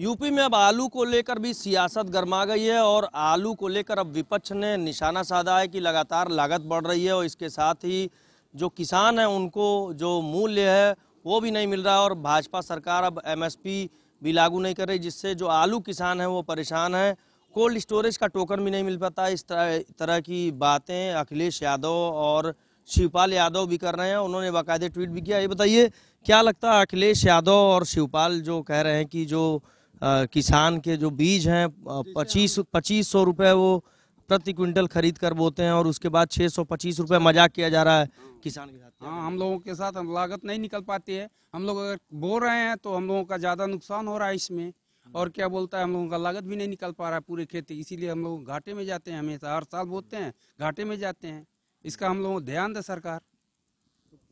UP में अब आलू को लेकर भी सियासत गर्मा गई है और आलू को लेकर अब विपक्ष ने निशाना साधा है कि लगातार लागत बढ़ रही है और इसके साथ ही जो किसान हैं उनको जो मूल्य है वो भी नहीं मिल रहा और भाजपा सरकार अब एमएसपी भी लागू नहीं कर रही जिससे जो आलू किसान हैं वो परेशान हैं कोल्ड स्टोरेज का टोकन भी नहीं मिल पाता इस तरह तरह की बातें अखिलेश यादव और शिवपाल यादव भी कर रहे हैं उन्होंने बाकायदे ट्वीट भी किया ये बताइए क्या लगता है अखिलेश यादव और शिवपाल जो कह रहे हैं कि जो आ, किसान के जो बीज हैं पच्चीस हाँ। पच्चीस सौ रुपये वो प्रति क्विंटल खरीद कर बोते हैं और उसके बाद छः सौ पच्चीस रुपये मजाक किया जा रहा है किसान के साथ हाँ हम लोगों के साथ हम लागत नहीं निकल पाती है हम लोग अगर बो रहे हैं तो हम लोगों का ज़्यादा नुकसान हो रहा है इसमें और क्या बोलता है हम लोगों का लागत भी नहीं निकल पा रहा है पूरे खेती इसीलिए हम लोग घाटे में जाते हैं हमेशा हर साल बोते हैं घाटे में जाते हैं इसका हम लोगों ध्यान दे सरकार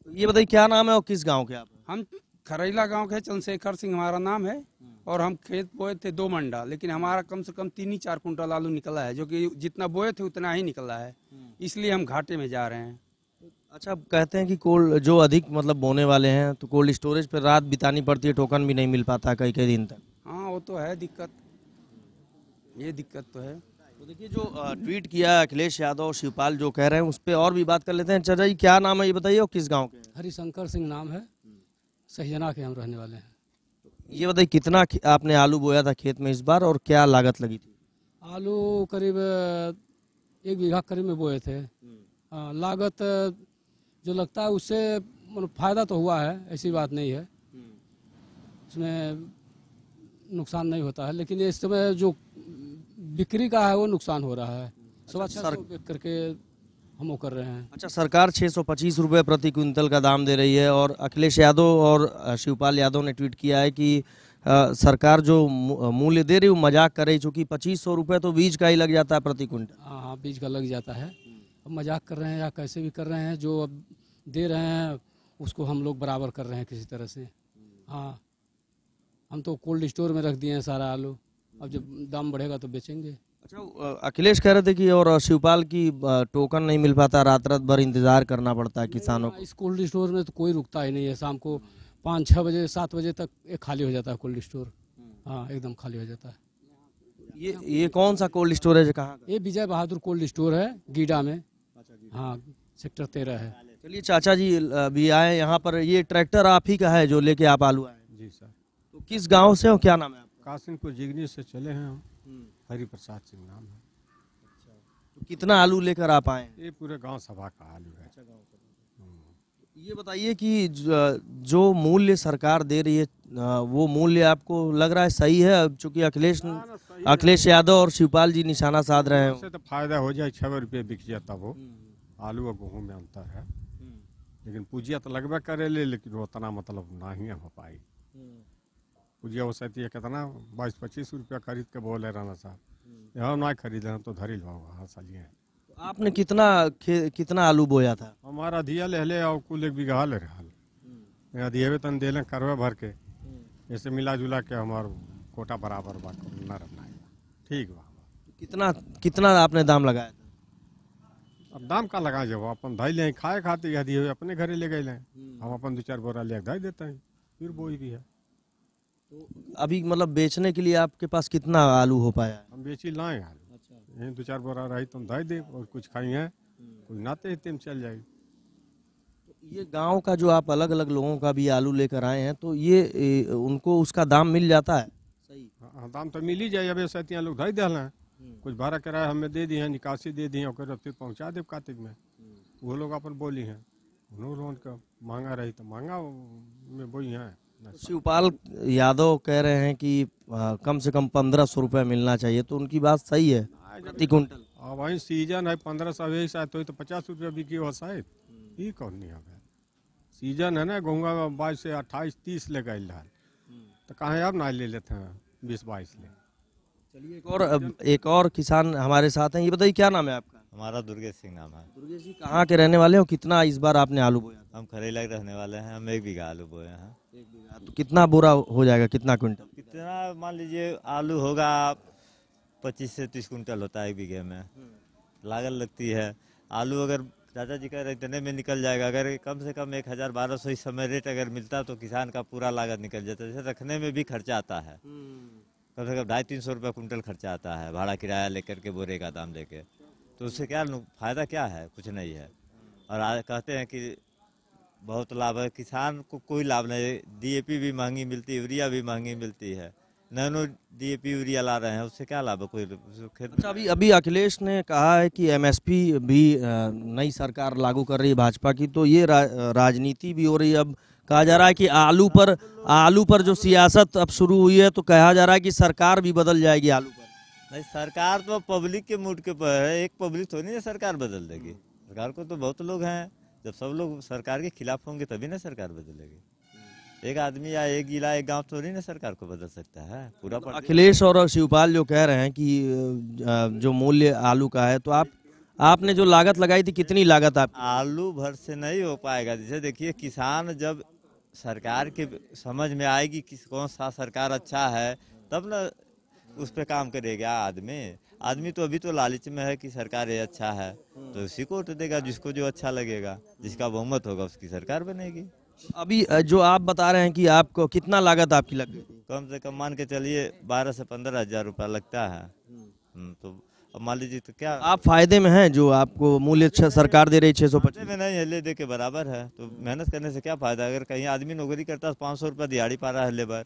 तो ये बताइए क्या नाम है और किस गाँव के आप हम खरेला गाँव के चंद्रशेखर सिंह हमारा नाम है हम्म। और हम खेत बोए थे दो मंडा लेकिन हमारा कम से कम तीन ही चार कुंटल आलू निकला है जो कि जितना बोए थे उतना ही निकला है हम्म। इसलिए हम घाटे में जा रहे हैं अच्छा कहते हैं कि कोल्ड जो अधिक मतलब बोने वाले हैं तो कोल्ड स्टोरेज पर रात बितानी पड़ती है टोकन भी नहीं मिल पाता कई कई दिन तक हाँ वो तो है दिक्कत ये दिक्कत तो है तो देखिए जो ट्वीट किया अखिलेश यादव और शिवपाल जो कह रहे हैं उस पर और भी बात कर लेते हैं चाचा जी क्या नाम है ये बताइए और किस गाँव के हरिशंकर सिंह नाम है हम्म। सहजना के हम रहने वाले हैं ये बताइए कितना आपने आलू बोया था खेत में इस बार और क्या लागत लगी थी आलू करीब एक बीघा करीब में बोए थे आ, हम्म। हाँ, लागत जो लगता है उससे मतलब फायदा तो हुआ है ऐसी बात नहीं है हम्म। उसमें नुकसान नहीं होता है लेकिन इस समय जो बिक्री का है वो नुकसान हो रहा है सुबह अच्छा सर... करके हम वो कर रहे हैं अच्छा सरकार छः सौ पच्चीस रुपये प्रति क्विंटल का दाम दे रही है और अखिलेश यादव और शिवपाल यादव ने ट्वीट किया है कि आ, सरकार जो मूल्य दे रही है वो मजाक कर रही चूँकि पच्चीस सौ रुपये तो बीज का ही लग जाता है प्रति क्विंटल हाँ हाँ बीज का लग जाता है अब मजाक कर रहे हैं या कैसे भी कर रहे हैं जो अब दे रहे हैं उसको हम लोग बराबर कर रहे हैं किसी तरह से हाँ हम तो कोल्ड स्टोर में रख दिए हैं सारा आलू अब जब दाम बढ़ेगा तो बेचेंगे अच्छा, अखिलेश कह रहे थे कि और शिवपाल की टोकन नहीं मिल पाता रात रात भर इंतजार करना पड़ता है किसानों हाँ, को इस कोल्ड स्टोर में तो कोई रुकता ही नहीं है शाम को पाँच छः बजे सात बजे तक एक खाली हो जाता है कोल्ड स्टोर हम्म। हाँ एकदम खाली हो जाता है ये ये कौन सा कोल्ड स्टोर है कहाँ ये विजय बहादुर कोल्ड स्टोर है गीडा में अच्छा, हाँ सेक्टर तेरह है चलिए चाचा जी अभी आए यहाँ पर ये ट्रैक्टर आप ही का है जो लेके आप आलू आए जी सर तो किस गाँव से हो क्या नाम है कासिमपुर जिगनी से चले हैं हम हम्म। हरी प्रसाद सिंह नाम है अच्छा तो कितना आलू लेकर आप आए ये पूरे गांव सभा का आलू है अच्छा हम्म। ये बताइए कि जो मूल्य सरकार दे रही है वो मूल्य आपको लग रहा है सही है चूंकि अखिलेश अखिलेश यादव और शिवपाल जी निशाना साध रहे हैं तो फायदा हो जाए छः रुपये बिक जाता वो हम्म। आलू और गेहूँ में अंतर है लेकिन पूजिया तो लगभग करे ले लेकिन उतना मतलब ना ही हो पाई पूजा वसाती कितना बाईस पच्चीस रुपया खरीद के बोले रहना साहब हम्म। यहाँ ना खरीदे तो धरी लो हाँ सालिए तो आपने कितना कितना आलू बोया था हमारा दिया ले ले और कुल एक बीघा ले रहा हम्म। दिए तन दे लें करवे भर के हम्म। ऐसे मिला जुला के हमारे कोटा बराबर बात न रखना ठीक बा कितना कितना आपने दाम लगाया था अब दाम का लगा जब अपन धाई लें खाए खाते यह दिए अपने घरे ले गए लें हम अपन दो चार बोरा ले धाई देते हैं फिर बोई भी है तो अभी मतलब बेचने के लिए आपके पास कितना आलू हो पाया हम बेची लाए आलू अच्छा। दो चार बोरा रही तो हम धाई दे और कुछ खाई हैं हम्म। कुछ नाते ही तेम चल तो ये गांव का जो आप अलग अलग लोगों का भी आलू लेकर आए हैं तो ये ए, उनको उसका दाम मिल जाता है सही हाँ दाम तो मिल ही जाए अब सतियाँ लोग धाई दल हैं हम्म। कुछ भाड़ा किराया हमें दे दी है निकासी दे दी है और फिर पहुँचा दे कार्तिक में हम्म। वो लोग अपन बोली हैं उन्होंने मांगा रही तो मांगा में बोई हैं शिवपाल यादव कह रहे हैं कि आ, कम से कम पंद्रह सौ रुपया मिलना चाहिए तो उनकी बात सही है प्रति क्विंटल हाँ भाई सीजन है पंद्रह सौ एक साथ तो, तो पचास रुपया बिकी हुआ शायद हम्म। ये कौन नहीं होगा सीजन है ना गंगा बाईस से अट्ठाईस तीस ले गए हम्म। तो कहाँ अब ना ले लेते हैं बीस बाईस ले चलिए एक और एक और किसान हमारे साथ हैं ये बताइए क्या नाम है आपका हमारा दुर्गेश सिंह नाम है दुर्गेश जी कहाँ के रहने वाले हो कितना इस बार आपने आलू बोया हम खरेला के रहने वाले हैं हम एक बीघा आलू बोए हैं तो कितना बोरा हो जाएगा कितना क्विंटल कितना मान लीजिए आलू होगा पच्चीस से तीस क्विंटल होता है एक बीघे में लागत लगती है आलू अगर चाचा जी कह रहे इतने में निकल जाएगा अगर कम से कम एक हज़ार बारह सौ इस समय रेट अगर मिलता तो किसान का पूरा लागत निकल जाता जैसे रखने में भी खर्चा आता है हम्म। कम से कम ढाई तीन सौ रुपये कुंटल खर्चा आता है भाड़ा किराया लेकर के बोरे का दाम लेके तो उससे क्या फ़ायदा क्या है कुछ नहीं है और कहते हैं कि बहुत लाभ है किसान को कोई लाभ नहीं डीएपी भी महंगी मिलती यूरिया भी महंगी मिलती है नैनो डीएपी यूरिया ला रहे हैं उससे क्या लाभ है कोई खेत अच्छा अभी अभी अखिलेश ने कहा है कि एमएसपी भी नई सरकार लागू कर रही है भाजपा की तो ये रा, राजनीति भी हो रही है अब कहा जा रहा है कि आलू पर आलू पर जो सियासत अब शुरू हुई है तो कहा जा रहा है कि सरकार भी बदल जाएगी आलू पर नहीं सरकार तो पब्लिक के मूड के पर है एक पब्लिक थोड़ी ना सरकार बदल देगी सरकार को तो बहुत लोग हैं जब सब लोग सरकार के खिलाफ होंगे तभी ना सरकार बदलेगी हम्म। एक आदमी या एक जिला एक गांव थोड़ी ना सरकार को बदल सकता है पूरा तो अखिलेश और शिवपाल जो कह रहे हैं कि जो मूल्य आलू का है तो आप आपने जो लागत लगाई थी कितनी लागत आप आलू भर से नहीं हो पाएगा जैसे देखिए किसान जब सरकार के समझ में आएगी कि कौन सा सरकार अच्छा है तब ना उस पर काम करेगा आदमी आदमी तो अभी तो लालच में है कि सरकार ये अच्छा है तो उसी को वोट तो देगा जिसको जो अच्छा लगेगा जिसका बहुमत होगा उसकी सरकार बनेगी अभी जो आप बता रहे हैं कि आपको कितना लागत आपकी लग गई कम से कम मान के चलिए बारह से पंद्रह हजार रुपया लगता है हम्म, तो मान लीजिए तो क्या आप फायदे में हैं जो आपको मूल्य अच्छा सरकार दे रही छः सौ पचास में नहीं है ले दे के बराबर है तो मेहनत करने से क्या फायदा अगर कहीं आदमी नौकरी करता है तो पाँच सौ रुपया दिहाड़ी पा रहा है लेबर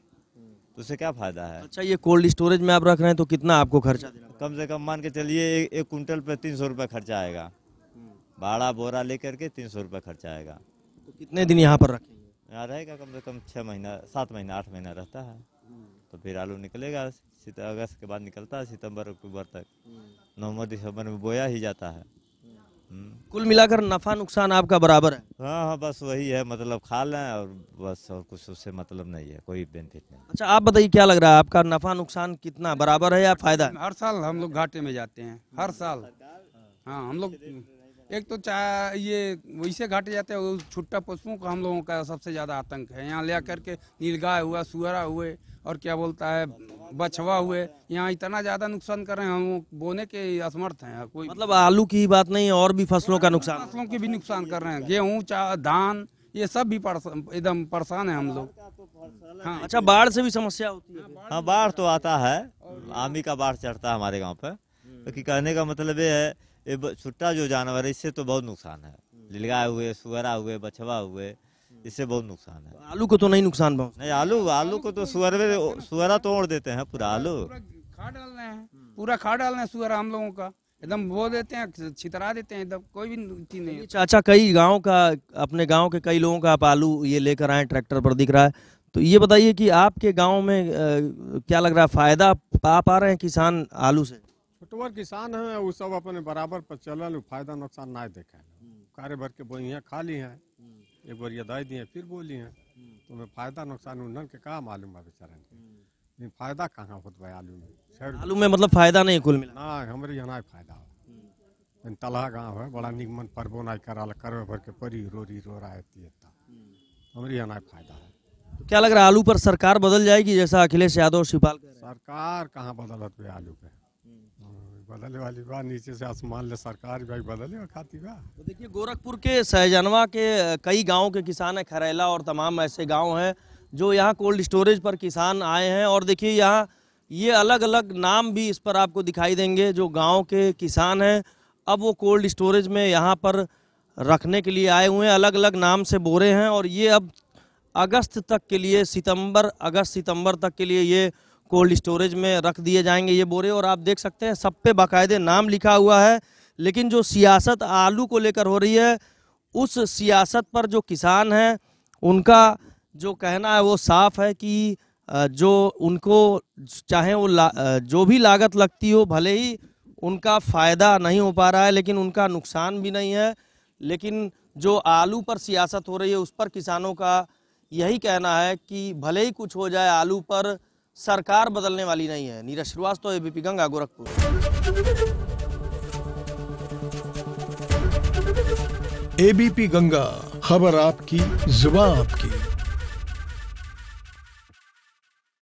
उससे क्या फ़ायदा है अच्छा ये कोल्ड स्टोरेज में आप रख रहे हैं तो कितना आपको खर्चा देना कम से कम मान के चलिए एक कुंटल पे तीन सौ रुपये खर्चा आएगा हम्म। भाड़ा बोरा लेकर के तीन सौ रुपये खर्चा आएगा तो कितने दिन यहाँ पर रखेंगे यहाँ रहेगा कम से कम छः महीना सात महीना आठ महीना रहता है हम्म। तो फिर आलू निकलेगा अगस्त के बाद निकलता है सितंबर अक्टूबर तक हम्म। नवंबर दिसंबर में बोया ही जाता है कुल मिलाकर नफा नुकसान आपका बराबर है हाँ हाँ बस वही है मतलब खा लें और बस और कुछ उससे मतलब नहीं है कोई बेनिफिट नहीं अच्छा आप बताइए क्या लग रहा है आपका नफा नुकसान कितना बराबर है या फायदा है? हर साल हम लोग घाटे में जाते हैं हर साल हाँ हम लोग एक तो चाहे ये वैसे घाटे जाते हैं छुट्टा पशुओं का हम लोगों का सबसे ज़्यादा आतंक है यहाँ ले करके नीलगा हुआ सुअरा हुए और क्या बोलता है बछवा हुए यहाँ इतना ज्यादा नुकसान कर रहे हैं हम बोने के असमर्थ हैं कोई मतलब आलू की बात नहीं और भी फसलों का नुकसान फसलों के भी नुकसान कर रहे हैं गेहूँ धान ये सब भी एकदम परेशान है हम लोग हाँ अच्छा बाढ़ से भी समस्या होती है हाँ बाढ़ तो आता है आमी का बाढ़ चढ़ता है हमारे गाँव पर तो कि कहने का मतलब ये है ये छुट्टा जो जानवर है इससे तो बहुत नुकसान है हम्म। लीलगा हुए सुअरा हुए बछवा हुए इससे बहुत नुकसान है आलू को तो नहीं नुकसान बहुत नहीं आलू आलू को तो सुअरवे सुअरा तोड़ देते हैं पूरा आलू खा डालना है पूरा खा डालना है सुअर हम लोगों का एकदम बो देते हैं छितरा देते हैं एकदम कोई भी चीज नहीं चाचा कई गाँव का अपने गाँव के कई लोगों का आप आलू ये लेकर आए ट्रैक्टर पर दिख रहा है तो ये बताइए कि आपके गांव में आ, क्या लग रहा है फायदा पा पा रहे हैं किसान आलू से छोटवर किसान है वो सब अपने बराबर पर चलन फायदा नुकसान ना देखा है हम्म। कार्य भर के बोइया खाली है एक बार ये दिए फिर बोली हैं हम्म। तो मैं फायदा नुकसान उन्हें के कहा मालूम है बेचारा हम्म। नहीं फायदा कहाँ होता है आलू में आलू में मतलब फायदा नहीं कुल मिला ना हमारे यहाँ ना फायदा हो इन हम्म। तलहा गाँव है बड़ा निगमन परबो ना कराल करवे भर के परी रोरी रो रहा है हमारे यहाँ ना फायदा है तो क्या लग रहा है आलू पर सरकार बदल जाएगी जैसा अखिलेश यादव शिपाल सरकार कहाँ बदलत हुई आलू पे हम्म। बदले वाली बात नीचे से आसमान ले सरकार भाई बदले खाती बा तो देखिए गोरखपुर के सहजनवा के कई गाँव के किसान हैं खरेला और तमाम ऐसे गाँव हैं जो यहाँ कोल्ड स्टोरेज पर किसान आए हैं और देखिए यहाँ ये अलग अलग नाम भी इस पर आपको दिखाई देंगे जो गाँव के किसान हैं अब वो कोल्ड स्टोरेज में यहाँ पर रखने के लिए आए हुए हैं अलग अलग नाम से बोरे हैं और ये अब अगस्त तक के लिए सितंबर अगस्त सितंबर तक के लिए ये कोल्ड स्टोरेज में रख दिए जाएंगे ये बोरे और आप देख सकते हैं सब पे बाकायदे नाम लिखा हुआ है लेकिन जो सियासत आलू को लेकर हो रही है उस सियासत पर जो किसान हैं उनका जो कहना है वो साफ है कि जो उनको चाहे वो जो भी लागत लगती हो भले ही उनका फ़ायदा नहीं हो पा रहा है लेकिन उनका नुकसान भी नहीं है लेकिन जो आलू पर सियासत हो रही है उस पर किसानों का यही कहना है कि भले ही कुछ हो जाए आलू पर सरकार बदलने वाली नहीं है नीरज श्रीवास्तव एबीपी गंगा गोरखपुर एबीपी गंगा खबर आपकी जुबा आपकी